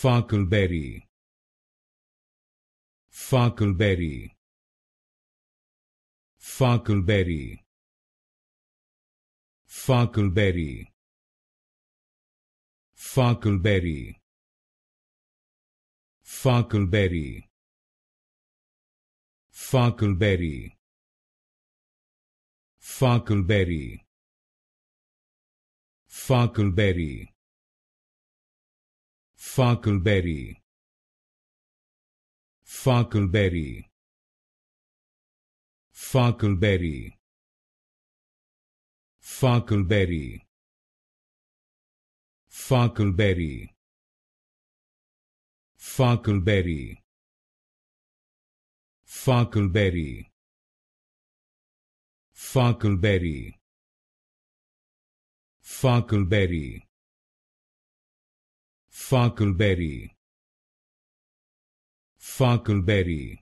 Farkleberry Farkleberry Farkleberry Farkleberry Farkleberry Farkleberry Farkleberry Farkleberry Farkleberry Funkelberry. Funkelberry. Funkelberry. Funkelberry. Funkelberry. Funkelberry. Funkelberry. Funkelberry. Farkleberry Funkleberry, Funkleberry.